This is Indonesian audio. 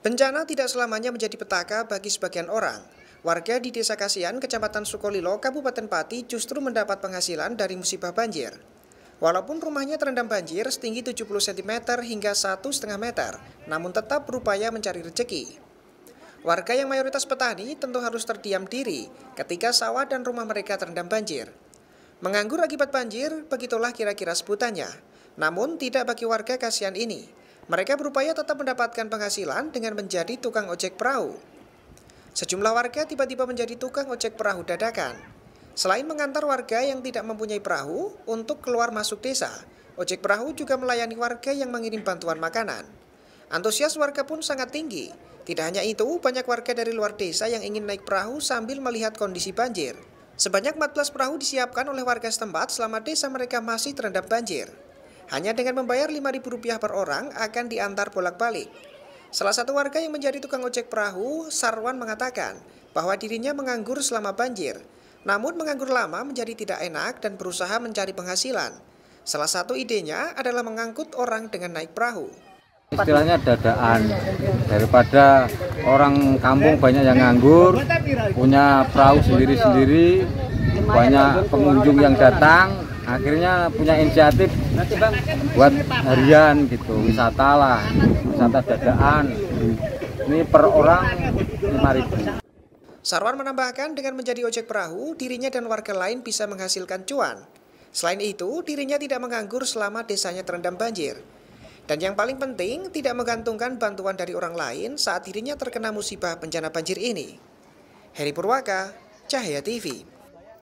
Bencana tidak selamanya menjadi petaka bagi sebagian orang. Warga di Desa Kasian, Kecamatan Sukolilo, Kabupaten Pati justru mendapat penghasilan dari musibah banjir. Walaupun rumahnya terendam banjir setinggi 70 cm hingga 1,5 meter, namun tetap berupaya mencari rezeki. Warga yang mayoritas petani tentu harus terdiam diri ketika sawah dan rumah mereka terendam banjir. Menganggur akibat banjir, begitulah kira-kira sebutannya. Namun tidak bagi warga kasihan ini. Mereka berupaya tetap mendapatkan penghasilan dengan menjadi tukang ojek perahu. Sejumlah warga tiba-tiba menjadi tukang ojek perahu dadakan. Selain mengantar warga yang tidak mempunyai perahu untuk keluar masuk desa, ojek perahu juga melayani warga yang mengirim bantuan makanan. Antusias warga pun sangat tinggi. Tidak hanya itu, banyak warga dari luar desa yang ingin naik perahu sambil melihat kondisi banjir. Sebanyak 14 perahu disiapkan oleh warga setempat selama desa mereka masih terendam banjir. Hanya dengan membayar Rp5.000 per orang akan diantar bolak-balik. Salah satu warga yang menjadi tukang ojek perahu, Sarwan mengatakan bahwa dirinya menganggur selama banjir. Namun menganggur lama menjadi tidak enak dan berusaha mencari penghasilan. Salah satu idenya adalah mengangkut orang dengan naik perahu. Istilahnya dadaan, daripada orang kampung banyak yang nganggur, punya perahu sendiri-sendiri, banyak pengunjung yang datang, akhirnya punya inisiatif buat harian gitu wisata lah wisata dadaan ini per orang 5000 Sarwan menambahkan dengan menjadi ojek perahu dirinya dan warga lain bisa menghasilkan cuan selain itu dirinya tidak menganggur selama desanya terendam banjir dan yang paling penting tidak menggantungkan bantuan dari orang lain saat dirinya terkena musibah bencana banjir ini Heri Purwaka, Cahaya TV